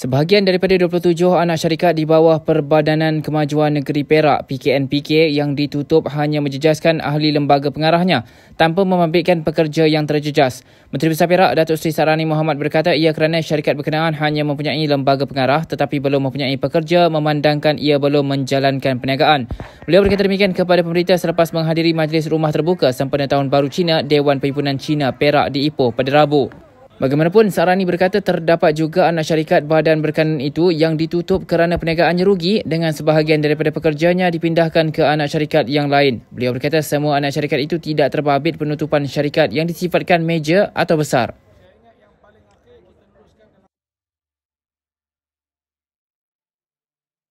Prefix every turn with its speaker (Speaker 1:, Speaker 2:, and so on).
Speaker 1: Sebahagian daripada 27 anak syarikat di bawah Perbadanan Kemajuan Negeri Perak PKNPK yang ditutup hanya menjejaskan ahli lembaga pengarahnya tanpa memambilkan pekerja yang terjejas. Menteri Besar Perak Datuk Seri Sarani Muhammad berkata ia kerana syarikat berkenaan hanya mempunyai lembaga pengarah tetapi belum mempunyai pekerja memandangkan ia belum menjalankan perniagaan. Beliau berkata demikian kepada pemerintah selepas menghadiri majlis rumah terbuka sempena tahun baru Cina Dewan Perhimpunan Cina Perak di Ipoh pada Rabu. Bagaimanapun, Sarani berkata terdapat juga anak syarikat badan berkenan itu yang ditutup kerana perniagaannya rugi dengan sebahagian daripada pekerjanya dipindahkan ke anak syarikat yang lain. Beliau berkata semua anak syarikat itu tidak terbabit penutupan syarikat yang disifatkan major atau besar.